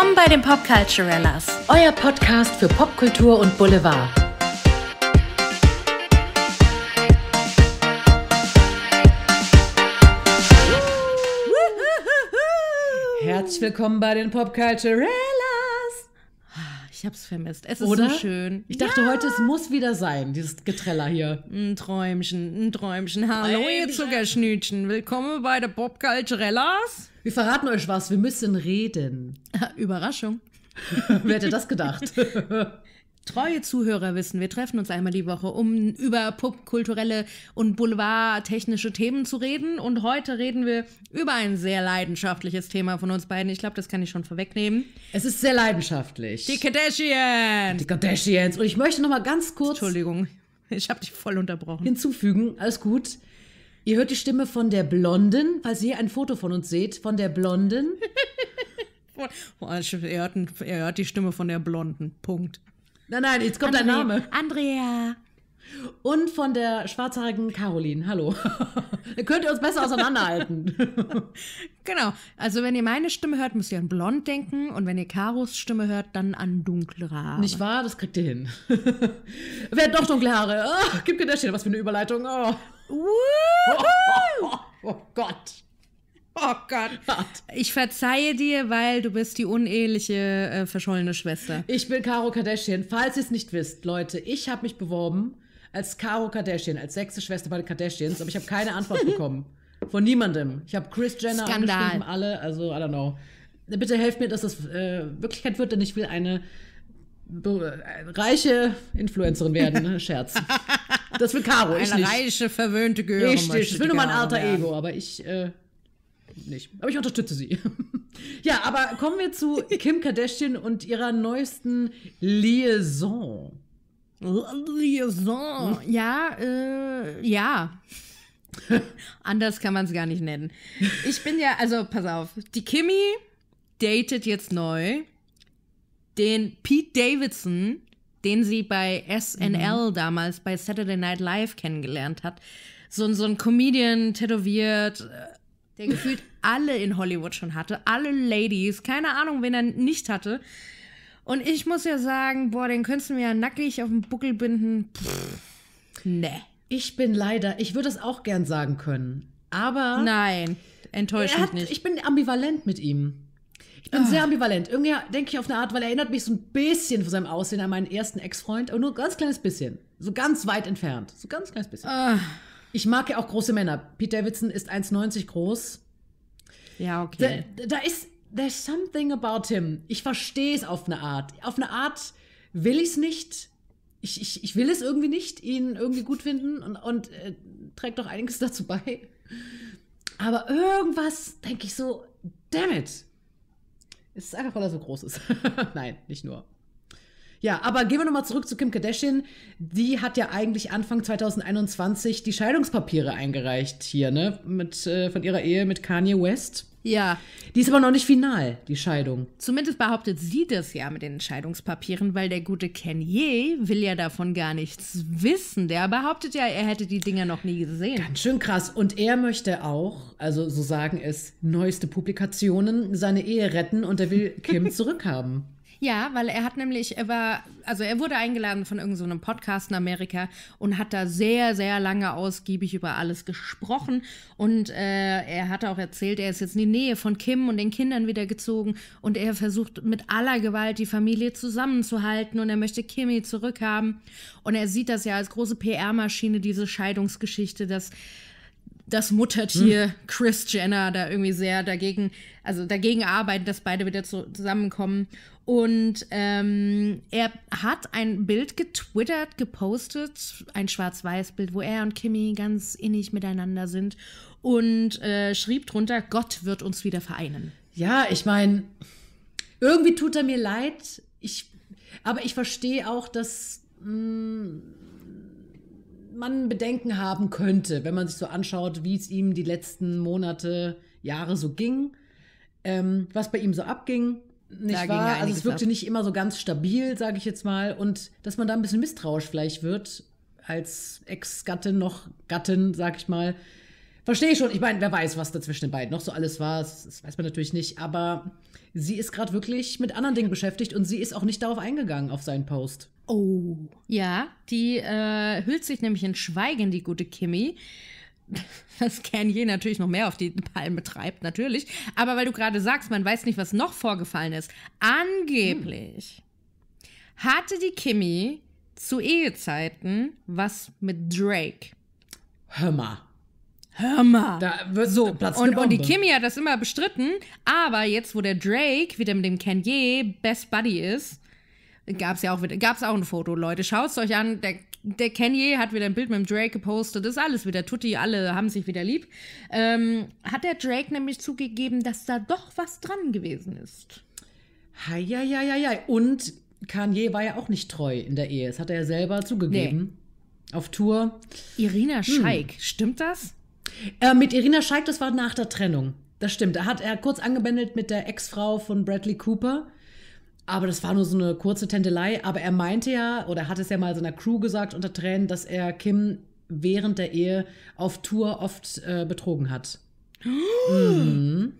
Willkommen bei den Popculturellas, euer Podcast für Popkultur und Boulevard. Herzlich willkommen bei den Popculturellas. Ich hab's vermisst. Es Oder? ist so schön. Ich dachte ja. heute, es muss wieder sein, dieses Getreller hier. Ein Träumchen, ein Träumchen. Hallo, ihr Zuckerschnütchen. Willkommen bei der Popculturellas. Wir verraten euch was, wir müssen reden. Überraschung. Wer hätte das gedacht? treue Zuhörer wissen, wir treffen uns einmal die Woche, um über popkulturelle und boulevardtechnische Themen zu reden. Und heute reden wir über ein sehr leidenschaftliches Thema von uns beiden. Ich glaube, das kann ich schon vorwegnehmen. Es ist sehr leidenschaftlich. Die Kardashians. Die Kardashians. Und ich möchte noch mal ganz kurz. Entschuldigung, ich habe dich voll unterbrochen. Hinzufügen, alles gut. Ihr hört die Stimme von der Blonden, falls ihr ein Foto von uns seht, von der Blonden. er, hört, er hört die Stimme von der Blonden. Punkt. Nein, nein, jetzt kommt André, dein Name. Andrea. Und von der schwarzhaarigen Caroline. Hallo. ihr könnt ihr uns besser auseinanderhalten. genau. Also, wenn ihr meine Stimme hört, müsst ihr an blond denken. Und wenn ihr Karos Stimme hört, dann an dunkle Haare. Nicht wahr? Das kriegt ihr hin. Wer hat doch dunkle Haare? Oh, gib hier. Was für eine Überleitung. Oh. Oh, oh, oh, oh Gott. Oh Gott. Ich verzeihe dir, weil du bist die uneheliche, äh, verschollene Schwester. Ich bin Caro Kardashian. Falls ihr es nicht wisst, Leute, ich habe mich beworben als Caro Kardashian, als sechste Schwester bei den Kardashians, aber ich habe keine Antwort bekommen. Von niemandem. Ich habe Chris Jenner Skandal. angeschrieben, alle, also I don't know. Bitte helft mir, dass das äh, Wirklichkeit wird, denn ich will eine äh, reiche Influencerin werden. Ne, Scherz. Das will Caro, ich Eine reiche, verwöhnte Göre. Richtig, ich will nur mein alter werden. Ego, aber ich... Äh, nicht. Aber ich unterstütze sie. ja, aber kommen wir zu Kim Kardashian und ihrer neuesten Liaison. Liaison. Ja, äh, ja. Anders kann man es gar nicht nennen. Ich bin ja, also pass auf, die Kimmy datet jetzt neu den Pete Davidson, den sie bei SNL mhm. damals bei Saturday Night Live kennengelernt hat. So, so ein Comedian, tätowiert, äh, der gefühlt alle in Hollywood schon hatte, alle Ladies, keine Ahnung, wen er nicht hatte. Und ich muss ja sagen, boah, den könntest du mir ja nackig auf den Buckel binden. Pff, nee. Ich bin leider, ich würde es auch gern sagen können, aber. Nein, enttäuscht mich nicht. Ich bin ambivalent mit ihm. Ich bin oh. sehr ambivalent. Irgendwie denke ich auf eine Art, weil er erinnert mich so ein bisschen von seinem Aussehen an meinen ersten Ex-Freund, aber nur ein ganz kleines bisschen. So ganz weit entfernt. So ganz kleines bisschen. Oh. Ich mag ja auch große Männer. Pete Davidson ist 1,90 groß. Ja, okay. Da, da ist, there's something about him. Ich verstehe es auf eine Art. Auf eine Art will ich es nicht. Ich, ich, ich will es irgendwie nicht, ihn irgendwie gut finden und, und äh, trägt doch einiges dazu bei. Aber irgendwas denke ich so, damn it. Es ist einfach, weil er so groß ist. Nein, nicht nur. Ja, aber gehen wir nochmal zurück zu Kim Kardashian. Die hat ja eigentlich Anfang 2021 die Scheidungspapiere eingereicht hier, ne? Mit, äh, von ihrer Ehe mit Kanye West. Ja. Die ist aber noch nicht final, die Scheidung. Zumindest behauptet sie das ja mit den Scheidungspapieren, weil der gute Kanye will ja davon gar nichts wissen. Der behauptet ja, er hätte die Dinger noch nie gesehen. Ganz schön krass. Und er möchte auch, also so sagen es, neueste Publikationen, seine Ehe retten und er will Kim zurückhaben. Ja, weil er hat nämlich, er war, also er wurde eingeladen von irgendeinem so Podcast in Amerika und hat da sehr, sehr lange ausgiebig über alles gesprochen. Und äh, er hat auch erzählt, er ist jetzt in die Nähe von Kim und den Kindern wieder gezogen und er versucht mit aller Gewalt die Familie zusammenzuhalten und er möchte Kimmy zurückhaben. Und er sieht das ja als große PR-Maschine, diese Scheidungsgeschichte, dass das Muttertier hm. Chris Jenner da irgendwie sehr dagegen, also dagegen arbeiten, dass beide wieder zu, zusammenkommen. Und ähm, er hat ein Bild getwittert, gepostet, ein schwarz-weiß Bild, wo er und Kimmy ganz innig miteinander sind und äh, schrieb drunter, Gott wird uns wieder vereinen. Ja, ich meine, irgendwie tut er mir leid. Ich, aber ich verstehe auch, dass mh, hm, man Bedenken haben könnte, wenn man sich so anschaut, wie es ihm die letzten Monate, Jahre so ging, ähm, was bei ihm so abging. Nicht da wahr? Ja also es wirkte ab. nicht immer so ganz stabil, sage ich jetzt mal. Und dass man da ein bisschen misstrauisch vielleicht wird, als Ex-Gattin noch Gattin, sag ich mal, Verstehe schon. Ich meine, wer weiß, was da zwischen den beiden noch so alles war. Das weiß man natürlich nicht. Aber sie ist gerade wirklich mit anderen Dingen beschäftigt und sie ist auch nicht darauf eingegangen, auf seinen Post. Oh. Ja, die äh, hüllt sich nämlich in Schweigen, die gute Kimmy. Was Kanye natürlich noch mehr auf die Palme treibt, natürlich. Aber weil du gerade sagst, man weiß nicht, was noch vorgefallen ist. Angeblich hm. hatte die Kimmy zu Ehezeiten was mit Drake. Hör mal. Hör mal. Da wird so Platz und, und die Kimi hat das immer bestritten, aber jetzt, wo der Drake wieder mit dem Kanye Best Buddy ist, gab es ja auch gab's auch ein Foto, Leute. Schaut es euch an. Der, der Kanye hat wieder ein Bild mit dem Drake gepostet. Ist alles wieder Tutti, alle haben sich wieder lieb. Ähm, hat der Drake nämlich zugegeben, dass da doch was dran gewesen ist. Hei, hei, hei, hei. Und Kanye war ja auch nicht treu in der Ehe. Das hat er ja selber zugegeben. Nee. Auf Tour. Irina hm. Scheik, hm. stimmt das? Äh, mit Irina Scheik, das war nach der Trennung. Das stimmt. Da hat er kurz angebändelt mit der Ex-Frau von Bradley Cooper. Aber das war nur so eine kurze Tändelei. Aber er meinte ja, oder hat es ja mal seiner Crew gesagt unter Tränen, dass er Kim während der Ehe auf Tour oft äh, betrogen hat. mhm.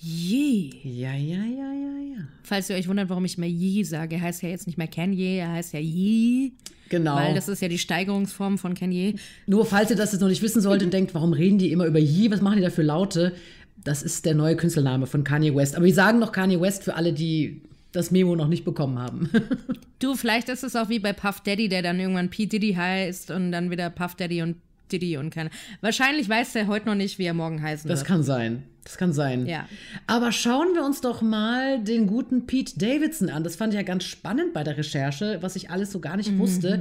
Je. Ja, ja, ja, ja, ja. Falls ihr euch wundert, warum ich mehr je sage, er heißt ja jetzt nicht mehr Kanye, er heißt ja je. Genau. Weil das ist ja die Steigerungsform von Kanye. Nur falls ihr das jetzt noch nicht wissen solltet und denkt, warum reden die immer über je, was machen die da für Laute? Das ist der neue Künstlername von Kanye West. Aber wir sagen noch Kanye West für alle, die das Memo noch nicht bekommen haben. du, vielleicht ist es auch wie bei Puff Daddy, der dann irgendwann P. Diddy heißt und dann wieder Puff Daddy und Diddy und keine. Wahrscheinlich weiß er heute noch nicht, wie er morgen heißen das wird. Das kann sein. Das kann sein. Ja. Aber schauen wir uns doch mal den guten Pete Davidson an. Das fand ich ja ganz spannend bei der Recherche, was ich alles so gar nicht mhm. wusste.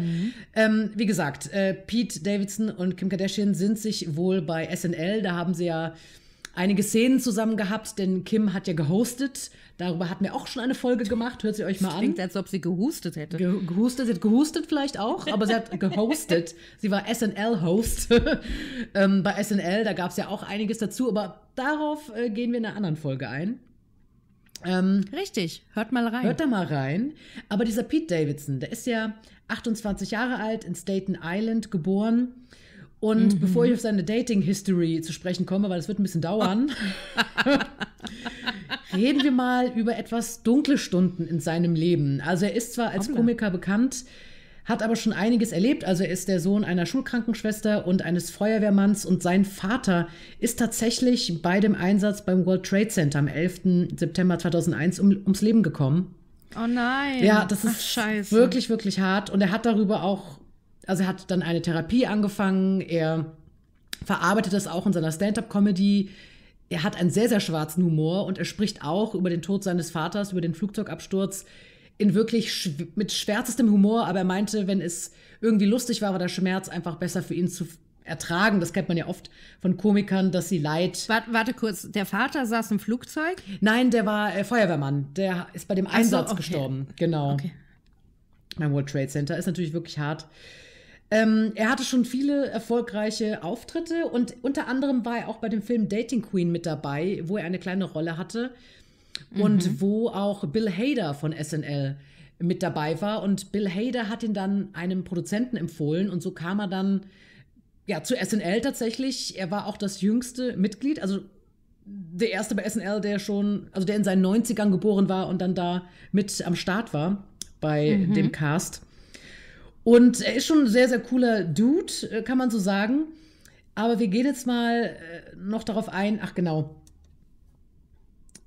Ähm, wie gesagt, äh, Pete Davidson und Kim Kardashian sind sich wohl bei SNL, da haben sie ja einige Szenen zusammen gehabt, denn Kim hat ja gehostet. Darüber hatten wir auch schon eine Folge gemacht. Hört sie euch mal das an. Klingt, als ob sie gehustet hätte. Ge gehustet, sie hat gehustet vielleicht auch, aber sie hat gehostet. Sie war SNL-Host ähm, bei SNL. Da gab es ja auch einiges dazu, aber darauf äh, gehen wir in einer anderen Folge ein. Ähm, Richtig, hört mal rein. Hört da mal rein. Aber dieser Pete Davidson, der ist ja 28 Jahre alt, in Staten Island geboren und mhm. bevor ich auf seine Dating-History zu sprechen komme, weil das wird ein bisschen dauern, reden wir mal über etwas dunkle Stunden in seinem Leben. Also er ist zwar als Hoppla. Komiker bekannt, hat aber schon einiges erlebt. Also er ist der Sohn einer Schulkrankenschwester und eines Feuerwehrmanns und sein Vater ist tatsächlich bei dem Einsatz beim World Trade Center am 11. September 2001 um, ums Leben gekommen. Oh nein. Ja, das ist Ach, wirklich, wirklich hart. Und er hat darüber auch also er hat dann eine Therapie angefangen, er verarbeitet das auch in seiner Stand-up-Comedy. Er hat einen sehr, sehr schwarzen Humor und er spricht auch über den Tod seines Vaters, über den Flugzeugabsturz in wirklich schw mit schwärzestem Humor, aber er meinte, wenn es irgendwie lustig war, war der Schmerz einfach besser für ihn zu ertragen. Das kennt man ja oft von Komikern, dass sie Leid. Warte, warte kurz, der Vater saß im Flugzeug? Nein, der war äh, Feuerwehrmann. Der ist bei dem Einsatz so, okay. gestorben. Genau. Okay. Beim World Trade Center ist natürlich wirklich hart. Ähm, er hatte schon viele erfolgreiche Auftritte und unter anderem war er auch bei dem Film Dating Queen mit dabei, wo er eine kleine Rolle hatte mhm. und wo auch Bill Hader von SNL mit dabei war. Und Bill Hader hat ihn dann einem Produzenten empfohlen und so kam er dann ja, zu SNL tatsächlich. Er war auch das jüngste Mitglied, also der erste bei SNL, der schon, also der in seinen 90ern geboren war und dann da mit am Start war bei mhm. dem Cast. Und er ist schon ein sehr, sehr cooler Dude, äh, kann man so sagen. Aber wir gehen jetzt mal äh, noch darauf ein. Ach genau.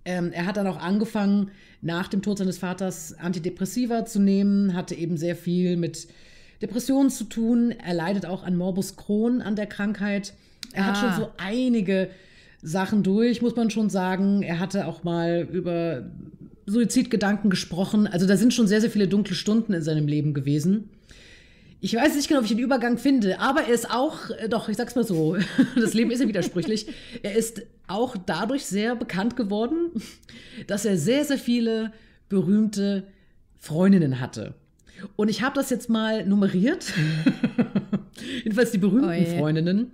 Ähm, er hat dann auch angefangen, nach dem Tod seines Vaters Antidepressiva zu nehmen, hatte eben sehr viel mit Depressionen zu tun. Er leidet auch an Morbus Crohn, an der Krankheit. Er ah. hat schon ah. so einige Sachen durch, muss man schon sagen. Er hatte auch mal über Suizidgedanken gesprochen. Also da sind schon sehr, sehr viele dunkle Stunden in seinem Leben gewesen ich weiß nicht genau, ob ich den Übergang finde, aber er ist auch, äh, doch, ich sag's mal so, das Leben ist ja widersprüchlich. Er ist auch dadurch sehr bekannt geworden, dass er sehr, sehr viele berühmte Freundinnen hatte. Und ich habe das jetzt mal nummeriert. Jedenfalls die berühmten oh, Freundinnen.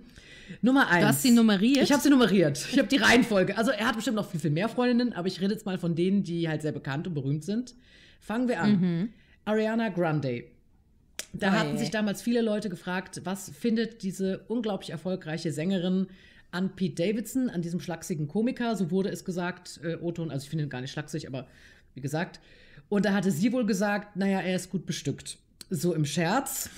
Nummer eins. Du hast sie nummeriert? Ich habe sie nummeriert. Ich habe die Reihenfolge. Also er hat bestimmt noch viel, viel mehr Freundinnen, aber ich rede jetzt mal von denen, die halt sehr bekannt und berühmt sind. Fangen wir an. Mhm. Ariana Grande. Da Oi. hatten sich damals viele Leute gefragt, was findet diese unglaublich erfolgreiche Sängerin an Pete Davidson, an diesem schlachsigen Komiker, so wurde es gesagt, äh, Oton, also ich finde ihn gar nicht schlachsig, aber wie gesagt. Und da hatte sie wohl gesagt, naja, er ist gut bestückt. So im Scherz.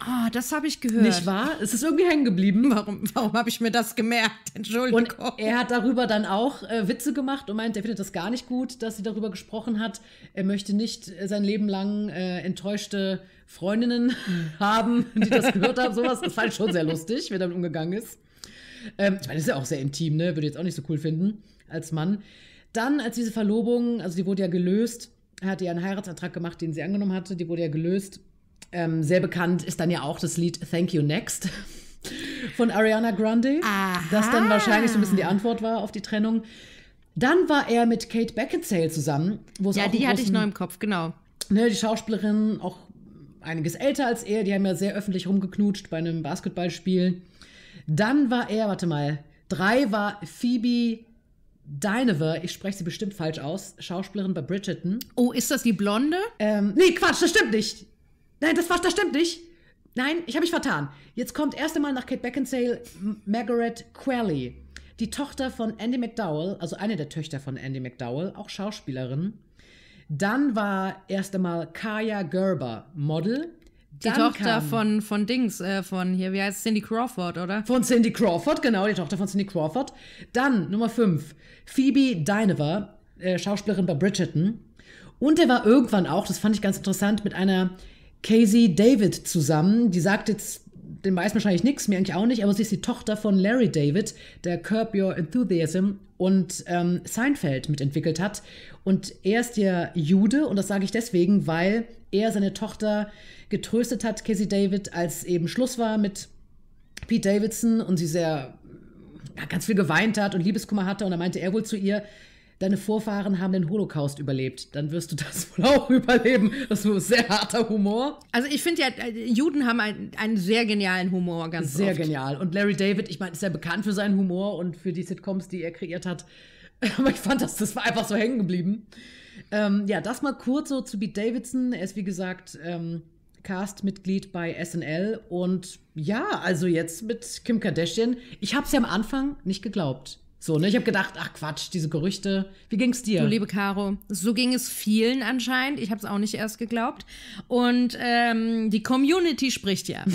Ah, das habe ich gehört. Nicht wahr? Es ist irgendwie hängen geblieben. Warum, warum habe ich mir das gemerkt? Entschuldigung. Und er hat darüber dann auch äh, Witze gemacht und meint, er findet das gar nicht gut, dass sie darüber gesprochen hat. Er möchte nicht äh, sein Leben lang äh, enttäuschte Freundinnen mhm. haben, die das gehört haben. Sowas Das fand ich schon sehr lustig, wer damit umgegangen ist. Ähm, ich meine, das ist ja auch sehr intim, ne? Würde ich jetzt auch nicht so cool finden als Mann. Dann, als diese Verlobung, also die wurde ja gelöst, hat ja einen Heiratsantrag gemacht, den sie angenommen hatte, die wurde ja gelöst. Ähm, sehr bekannt ist dann ja auch das Lied Thank You Next von Ariana Grande, Aha. das dann wahrscheinlich so ein bisschen die Antwort war auf die Trennung. Dann war er mit Kate Beckinsale zusammen, wo es ja, auch die hatte ich neu im Kopf, genau. Ne, die Schauspielerin, auch einiges älter als er, die haben ja sehr öffentlich rumgeknutscht bei einem Basketballspiel. Dann war er, warte mal, drei war Phoebe Dinever, ich spreche sie bestimmt falsch aus, Schauspielerin bei Bridgerton. Oh, ist das die Blonde? Ähm, nee, Quatsch, das stimmt nicht. Nein, das, das stimmt nicht. Nein, ich habe mich vertan. Jetzt kommt erst einmal nach Kate Beckinsale Margaret Qualley, die Tochter von Andy McDowell, also eine der Töchter von Andy McDowell, auch Schauspielerin. Dann war erst einmal Kaya Gerber Model. Die Dann Tochter von, von Dings, äh, von hier, wie heißt Cindy Crawford, oder? Von Cindy Crawford, genau, die Tochter von Cindy Crawford. Dann Nummer 5, Phoebe Dynevor, äh, Schauspielerin bei Bridgerton. Und er war irgendwann auch, das fand ich ganz interessant, mit einer Casey David zusammen. Die sagt jetzt den meisten wahrscheinlich nichts, mir eigentlich auch nicht, aber sie ist die Tochter von Larry David, der Curb Your Enthusiasm und ähm, Seinfeld mitentwickelt hat. Und er ist ja Jude und das sage ich deswegen, weil er seine Tochter getröstet hat, Casey David, als eben Schluss war mit Pete Davidson und sie sehr ja, ganz viel geweint hat und Liebeskummer hatte. Und dann meinte er wohl zu ihr, deine Vorfahren haben den Holocaust überlebt, dann wirst du das wohl auch überleben. Das ist sehr harter Humor. Also ich finde ja, äh, Juden haben einen, einen sehr genialen Humor ganz Sehr oft. genial. Und Larry David, ich meine, ist ja bekannt für seinen Humor und für die Sitcoms, die er kreiert hat. Aber ich fand das, das war einfach so hängen geblieben. Ähm, ja, das mal kurz so zu Beat Davidson. Er ist, wie gesagt, ähm, Cast-Mitglied bei SNL. Und ja, also jetzt mit Kim Kardashian. Ich habe es ja am Anfang nicht geglaubt. So, ne? Ich habe gedacht, ach Quatsch, diese Gerüchte. Wie ging es dir? Du liebe Caro, so ging es vielen anscheinend. Ich habe es auch nicht erst geglaubt. Und ähm, die Community spricht ja.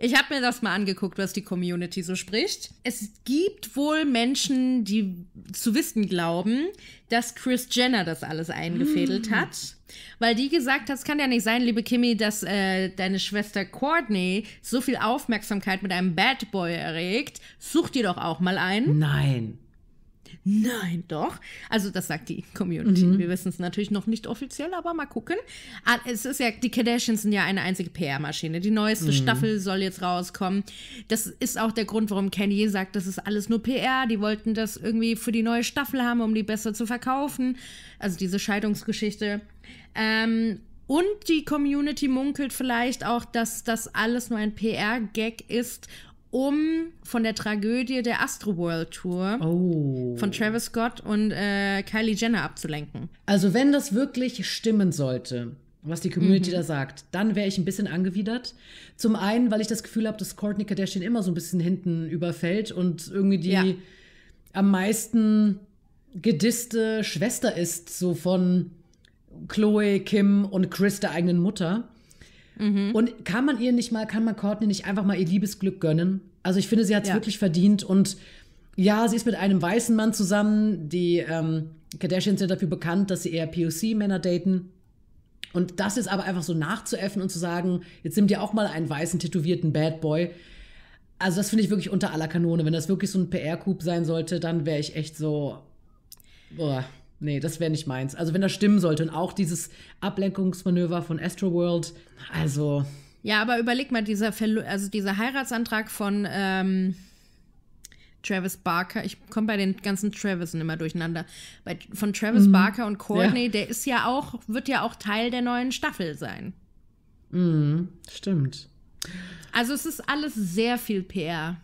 Ich habe mir das mal angeguckt, was die Community so spricht. Es gibt wohl Menschen, die zu wissen glauben, dass Chris Jenner das alles eingefädelt mm. hat weil die gesagt hat, es kann ja nicht sein, liebe Kimmy, dass äh, deine Schwester Courtney so viel Aufmerksamkeit mit einem Bad Boy erregt. Such dir doch auch mal einen. Nein. Nein, doch. Also das sagt die Community. Mhm. Wir wissen es natürlich noch nicht offiziell, aber mal gucken. Ah, es ist ja, die Kardashians sind ja eine einzige PR-Maschine. Die neueste mhm. Staffel soll jetzt rauskommen. Das ist auch der Grund, warum Kanye sagt, das ist alles nur PR. Die wollten das irgendwie für die neue Staffel haben, um die besser zu verkaufen. Also diese Scheidungsgeschichte. Ähm, und die Community munkelt vielleicht auch, dass das alles nur ein PR-Gag ist, um von der Tragödie der Astroworld Tour oh. von Travis Scott und äh, Kylie Jenner abzulenken. Also wenn das wirklich stimmen sollte, was die Community mhm. da sagt, dann wäre ich ein bisschen angewidert. Zum einen, weil ich das Gefühl habe, dass Courtney Kardashian immer so ein bisschen hinten überfällt und irgendwie die ja. am meisten gedisste Schwester ist, so von Chloe, Kim und Chris der eigenen Mutter. Mhm. Und kann man ihr nicht mal, kann man Courtney nicht einfach mal ihr Liebesglück gönnen? Also ich finde, sie hat es ja. wirklich verdient und ja, sie ist mit einem weißen Mann zusammen. Die ähm, Kardashians sind dafür bekannt, dass sie eher POC-Männer daten. Und das ist aber einfach so nachzuäffen und zu sagen, jetzt nimm dir auch mal einen weißen, tätowierten Bad Boy. Also das finde ich wirklich unter aller Kanone. Wenn das wirklich so ein PR-Coup sein sollte, dann wäre ich echt so, Boah. Nee, das wäre nicht meins. Also wenn das stimmen sollte und auch dieses Ablenkungsmanöver von Astroworld, also. Ja, aber überleg mal, dieser, Verlo also dieser Heiratsantrag von ähm, Travis Barker, ich komme bei den ganzen Travisen immer durcheinander, bei, von Travis mhm. Barker und Courtney, ja. der ist ja auch, wird ja auch Teil der neuen Staffel sein. Mhm, stimmt. Also es ist alles sehr viel PR.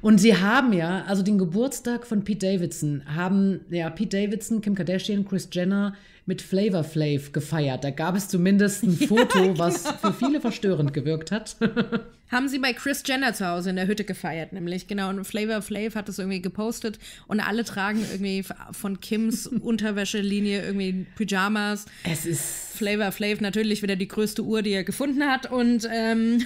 Und sie haben ja, also den Geburtstag von Pete Davidson, haben ja Pete Davidson, Kim Kardashian, Chris Jenner mit Flavor Flav gefeiert. Da gab es zumindest ein Foto, ja, genau. was für viele verstörend gewirkt hat. haben sie bei Chris Jenner zu Hause in der Hütte gefeiert, nämlich genau. Und Flavor Flav hat es irgendwie gepostet und alle tragen irgendwie von Kims Unterwäschelinie irgendwie Pyjamas. Es ist Flavor Flav natürlich wieder die größte Uhr, die er gefunden hat und ähm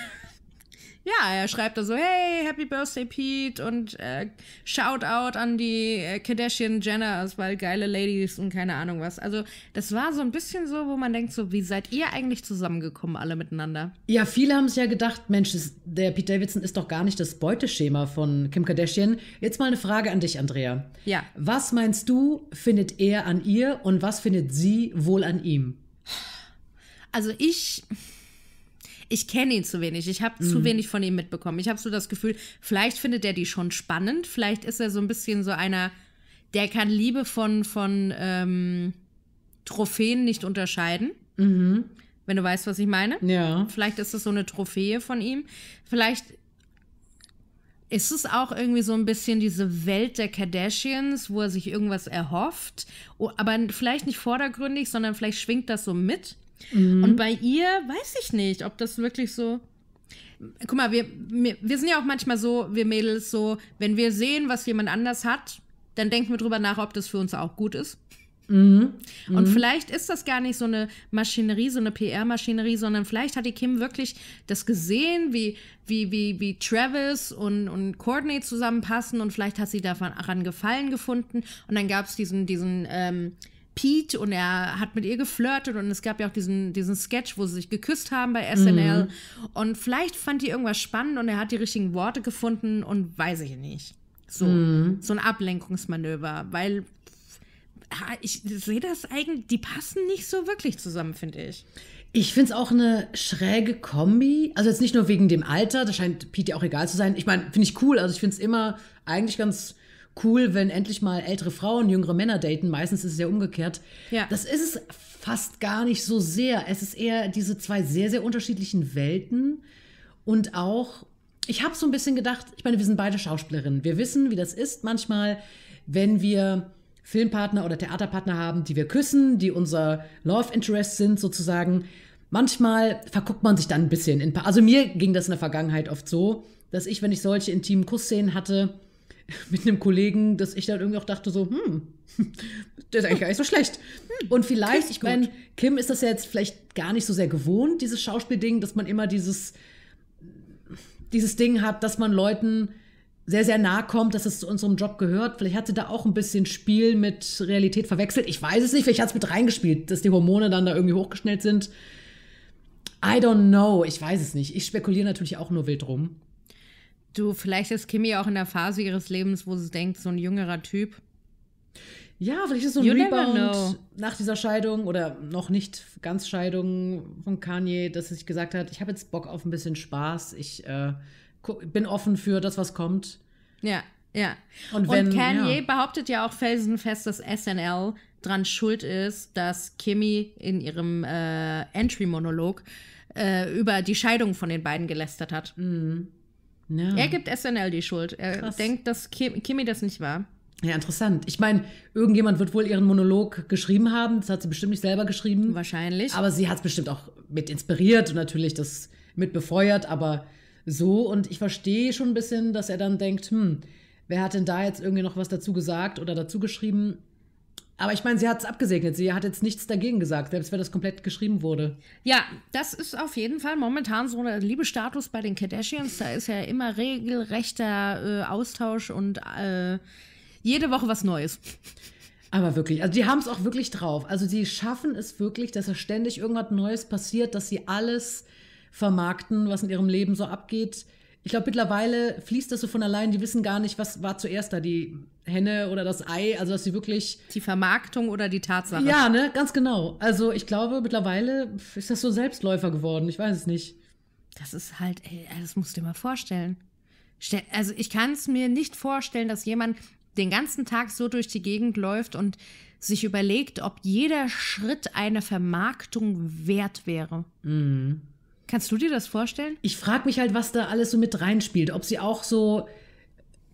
ja, er schreibt da so, hey, happy birthday, Pete und äh, Shoutout an die äh, Kardashian Jenners, weil geile Ladies und keine Ahnung was. Also das war so ein bisschen so, wo man denkt so, wie seid ihr eigentlich zusammengekommen alle miteinander? Ja, viele haben es ja gedacht, Mensch, das, der Pete Davidson ist doch gar nicht das Beuteschema von Kim Kardashian. Jetzt mal eine Frage an dich, Andrea. Ja. Was meinst du, findet er an ihr und was findet sie wohl an ihm? Also ich ich kenne ihn zu wenig. Ich habe mhm. zu wenig von ihm mitbekommen. Ich habe so das Gefühl, vielleicht findet er die schon spannend. Vielleicht ist er so ein bisschen so einer, der kann Liebe von, von ähm, Trophäen nicht unterscheiden. Mhm. Wenn du weißt, was ich meine. Ja. Vielleicht ist es so eine Trophäe von ihm. Vielleicht ist es auch irgendwie so ein bisschen diese Welt der Kardashians, wo er sich irgendwas erhofft, aber vielleicht nicht vordergründig, sondern vielleicht schwingt das so mit. Mhm. Und bei ihr weiß ich nicht, ob das wirklich so. Guck mal, wir, wir, sind ja auch manchmal so, wir Mädels, so, wenn wir sehen, was jemand anders hat, dann denken wir drüber nach, ob das für uns auch gut ist. Mhm. Und mhm. vielleicht ist das gar nicht so eine Maschinerie, so eine PR-Maschinerie, sondern vielleicht hat die Kim wirklich das gesehen, wie, wie, wie, wie Travis und, und Courtney zusammenpassen und vielleicht hat sie daran Gefallen gefunden. Und dann gab es diesen, diesen ähm, Pete und er hat mit ihr geflirtet und es gab ja auch diesen, diesen Sketch, wo sie sich geküsst haben bei SNL. Mhm. Und vielleicht fand die irgendwas spannend und er hat die richtigen Worte gefunden und weiß ich nicht. So, mhm. so ein Ablenkungsmanöver, weil ich sehe das eigentlich, die passen nicht so wirklich zusammen, finde ich. Ich finde es auch eine schräge Kombi. Also jetzt nicht nur wegen dem Alter, da scheint Pete ja auch egal zu sein. Ich meine, finde ich cool. Also ich finde es immer eigentlich ganz cool, wenn endlich mal ältere Frauen jüngere Männer daten. Meistens ist es ja umgekehrt. Ja. Das ist es fast gar nicht so sehr. Es ist eher diese zwei sehr, sehr unterschiedlichen Welten und auch, ich habe so ein bisschen gedacht, ich meine, wir sind beide Schauspielerinnen. Wir wissen, wie das ist manchmal, wenn wir Filmpartner oder Theaterpartner haben, die wir küssen, die unser Love Interest sind sozusagen. Manchmal verguckt man sich dann ein bisschen. In, also mir ging das in der Vergangenheit oft so, dass ich, wenn ich solche intimen Kussszenen hatte, mit einem Kollegen, dass ich dann halt irgendwie auch dachte so, hm, der ist eigentlich gar nicht so schlecht. Hm, Und vielleicht, ich meine, Kim ist das ja jetzt vielleicht gar nicht so sehr gewohnt, dieses Schauspielding, dass man immer dieses, dieses Ding hat, dass man Leuten sehr, sehr nahe kommt, dass es zu unserem Job gehört. Vielleicht hat sie da auch ein bisschen Spiel mit Realität verwechselt. Ich weiß es nicht, vielleicht hat es mit reingespielt, dass die Hormone dann da irgendwie hochgeschnellt sind. I don't know, ich weiß es nicht. Ich spekuliere natürlich auch nur wild rum. Du, vielleicht ist Kimi auch in der Phase ihres Lebens, wo sie denkt, so ein jüngerer Typ. Ja, vielleicht ist so ein you Rebound nach dieser Scheidung oder noch nicht ganz Scheidung von Kanye, dass sie sich gesagt hat, ich habe jetzt Bock auf ein bisschen Spaß, ich äh, bin offen für das, was kommt. Ja, ja. Und, wenn, Und Kanye ja. behauptet ja auch felsenfest, dass SNL dran schuld ist, dass Kimi in ihrem äh, Entry-Monolog äh, über die Scheidung von den beiden gelästert hat. Mhm. Ja. Er gibt SNL die Schuld. Er Krass. denkt, dass Kim, Kimi das nicht war. Ja, interessant. Ich meine, irgendjemand wird wohl ihren Monolog geschrieben haben. Das hat sie bestimmt nicht selber geschrieben. Wahrscheinlich. Aber sie hat es bestimmt auch mit inspiriert und natürlich das mit befeuert. Aber so, und ich verstehe schon ein bisschen, dass er dann denkt, hm, wer hat denn da jetzt irgendwie noch was dazu gesagt oder dazu geschrieben? Aber ich meine, sie hat es abgesegnet. Sie hat jetzt nichts dagegen gesagt, selbst wenn das komplett geschrieben wurde. Ja, das ist auf jeden Fall momentan so der Liebestatus bei den Kardashians. Da ist ja immer regelrechter äh, Austausch und äh, jede Woche was Neues. Aber wirklich, also die haben es auch wirklich drauf. Also sie schaffen es wirklich, dass da ständig irgendwas Neues passiert, dass sie alles vermarkten, was in ihrem Leben so abgeht. Ich glaube, mittlerweile fließt das so von allein. Die wissen gar nicht, was war zuerst da, die Henne oder das Ei. Also, dass sie wirklich. Die Vermarktung oder die Tatsache. Ja, ne, ganz genau. Also, ich glaube, mittlerweile ist das so Selbstläufer geworden. Ich weiß es nicht. Das ist halt, ey, das musst du dir mal vorstellen. Also, ich kann es mir nicht vorstellen, dass jemand den ganzen Tag so durch die Gegend läuft und sich überlegt, ob jeder Schritt eine Vermarktung wert wäre. Mhm. Kannst du dir das vorstellen? Ich frage mich halt, was da alles so mit reinspielt. Ob sie auch so.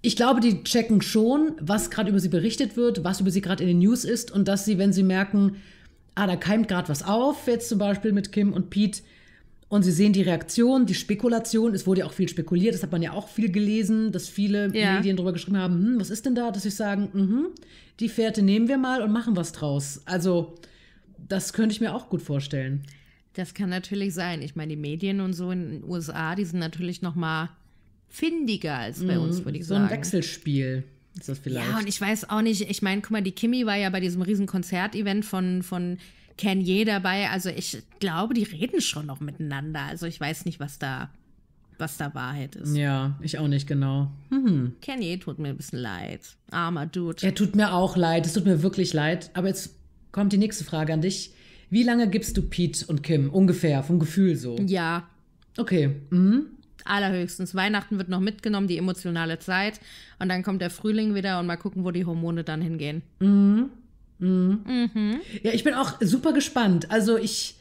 Ich glaube, die checken schon, was gerade über sie berichtet wird, was über sie gerade in den News ist und dass sie, wenn sie merken, ah, da keimt gerade was auf, jetzt zum Beispiel mit Kim und Pete, und sie sehen die Reaktion, die Spekulation, es wurde ja auch viel spekuliert, das hat man ja auch viel gelesen, dass viele ja. Medien darüber geschrieben haben, hm, was ist denn da, dass sie sagen, mh, die Fährte nehmen wir mal und machen was draus. Also, das könnte ich mir auch gut vorstellen. Das kann natürlich sein. Ich meine, die Medien und so in den USA, die sind natürlich noch mal findiger als bei uns, mhm. würde ich so sagen. So ein Wechselspiel ist das vielleicht. Ja, und ich weiß auch nicht, ich meine, guck mal, die Kimi war ja bei diesem riesen Konzertevent von, von Kanye dabei. Also ich glaube, die reden schon noch miteinander. Also ich weiß nicht, was da, was da Wahrheit ist. Ja, ich auch nicht genau. Hm. Kanye tut mir ein bisschen leid. Armer Dude. Er tut mir auch leid. Es tut mir wirklich leid. Aber jetzt kommt die nächste Frage an dich. Wie lange gibst du Pete und Kim ungefähr vom Gefühl so? Ja. Okay. Mhm. Allerhöchstens. Weihnachten wird noch mitgenommen, die emotionale Zeit. Und dann kommt der Frühling wieder und mal gucken, wo die Hormone dann hingehen. Mhm. Mhm. mhm. Ja, ich bin auch super gespannt. Also ich,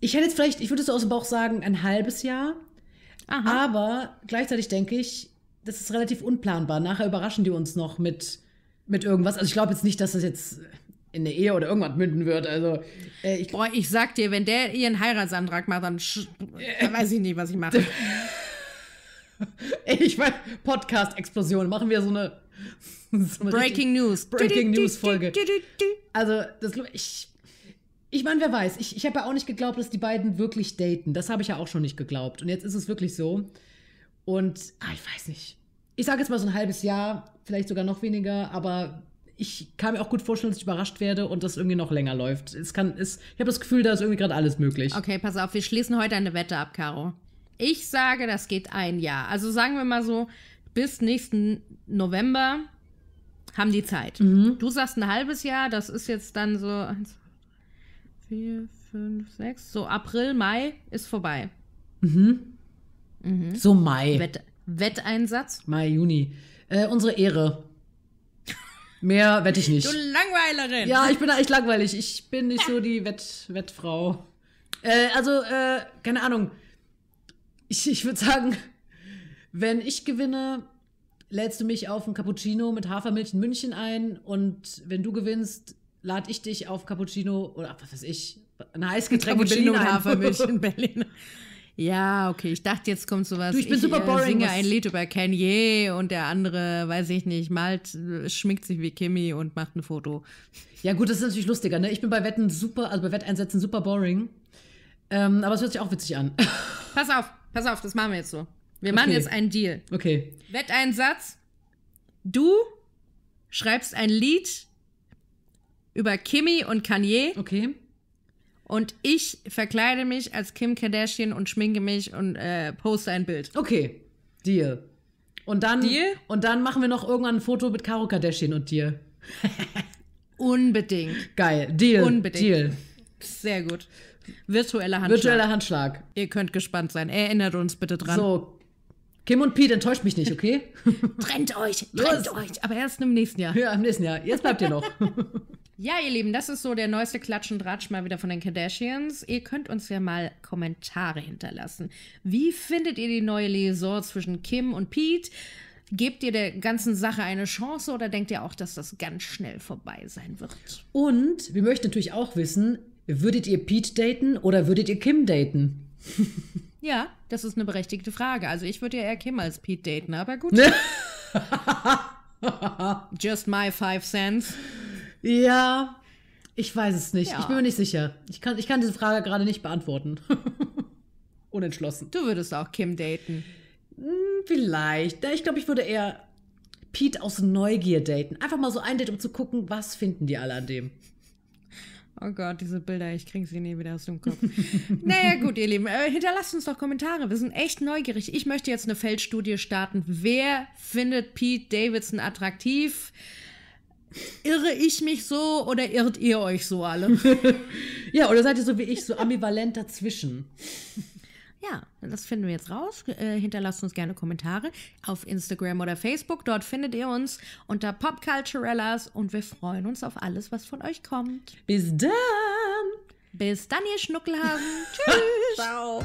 ich hätte jetzt vielleicht, ich würde es so aus dem Bauch sagen, ein halbes Jahr. Aha. Aber gleichzeitig denke ich, das ist relativ unplanbar. Nachher überraschen die uns noch mit, mit irgendwas. Also ich glaube jetzt nicht, dass das jetzt in eine Ehe oder irgendwas münden wird. Also, äh, ich, Boah, ich sag dir, wenn der eh ihren Heiratsantrag macht, dann, dann weiß ich nicht, was ich mache. ich meine, Podcast-Explosion. Machen wir so eine, so eine Breaking News. Breaking News-Folge. Also, das, ich, ich meine, wer weiß. Ich, ich habe ja auch nicht geglaubt, dass die beiden wirklich daten. Das habe ich ja auch schon nicht geglaubt. Und jetzt ist es wirklich so. Und, ah, ich weiß nicht. Ich sage jetzt mal so ein halbes Jahr, vielleicht sogar noch weniger, aber ich kann mir auch gut vorstellen, dass ich überrascht werde und das irgendwie noch länger läuft. Es kann, es, ich habe das Gefühl, da ist irgendwie gerade alles möglich. Okay, pass auf, wir schließen heute eine Wette ab, Caro. Ich sage, das geht ein Jahr. Also sagen wir mal so, bis nächsten November haben die Zeit. Mhm. Du sagst ein halbes Jahr, das ist jetzt dann so eins, vier, fünf, sechs, so April, Mai ist vorbei. Mhm. mhm. So Mai. Wett, Wetteinsatz? Mai, Juni. Äh, unsere Ehre. Mehr wette ich nicht. Du Langweilerin. Ja, ich bin echt langweilig. Ich bin nicht so die Wett Wettfrau. Äh, also, äh, keine Ahnung. Ich, ich würde sagen, wenn ich gewinne, lädst du mich auf ein Cappuccino mit Hafermilch in München ein. Und wenn du gewinnst, lade ich dich auf Cappuccino oder was weiß ich, ein Eisgetränk Cappuccino mit Hafermilch in Berlin. Ja, okay. Ich dachte, jetzt kommt sowas. Du, ich bin ich, super äh, boring. Ich singe ein Lied über Kanye und der andere, weiß ich nicht, malt, äh, schminkt sich wie Kimmy und macht ein Foto. Ja, gut, das ist natürlich lustiger, ne? Ich bin bei Wetten super, also bei Wetteinsätzen super boring. Ähm, aber es hört sich auch witzig an. Pass auf, pass auf, das machen wir jetzt so. Wir machen okay. jetzt einen Deal. Okay. Wetteinsatz. Du schreibst ein Lied über Kimmy und Kanye. Okay. Und ich verkleide mich als Kim Kardashian und schminke mich und äh, poste ein Bild. Okay, Deal. Und dann, Deal? Und dann machen wir noch irgendwann ein Foto mit Caro Kardashian und dir. Unbedingt. Geil. Deal. Unbedingt. Deal. Sehr gut. Virtueller Handschlag. Virtueller Handschlag. Ihr könnt gespannt sein. Erinnert uns bitte dran. So. Kim und Pete, enttäuscht mich nicht, okay? trennt euch, trennt euch. Aber erst im nächsten Jahr. Ja, im nächsten Jahr. Jetzt bleibt ihr noch. Ja, ihr Lieben, das ist so der neueste Klatsch und Ratsch mal wieder von den Kardashians. Ihr könnt uns ja mal Kommentare hinterlassen. Wie findet ihr die neue Liaison zwischen Kim und Pete? Gebt ihr der ganzen Sache eine Chance oder denkt ihr auch, dass das ganz schnell vorbei sein wird? Und wir möchten natürlich auch wissen, würdet ihr Pete daten oder würdet ihr Kim daten? ja, das ist eine berechtigte Frage. Also ich würde ja eher Kim als Pete daten, aber gut. Just my five cents. Ja, ich weiß es nicht. Ja. Ich bin mir nicht sicher. Ich kann, ich kann diese Frage gerade nicht beantworten. Unentschlossen. Du würdest auch Kim daten. Hm, vielleicht. Ich glaube, ich würde eher Pete aus Neugier daten. Einfach mal so ein Date, um zu gucken, was finden die alle an dem. Oh Gott, diese Bilder, ich kriege sie nie wieder aus dem Kopf. naja, gut, ihr Lieben, äh, hinterlasst uns doch Kommentare. Wir sind echt neugierig. Ich möchte jetzt eine Feldstudie starten. Wer findet Pete Davidson attraktiv? irre ich mich so oder irrt ihr euch so alle? ja, oder seid ihr so wie ich, so ambivalent dazwischen? Ja, das finden wir jetzt raus. Äh, hinterlasst uns gerne Kommentare auf Instagram oder Facebook. Dort findet ihr uns unter Popculturellas und wir freuen uns auf alles, was von euch kommt. Bis dann! Bis dann, ihr Schnuckelhasen. Tschüss! Ciao!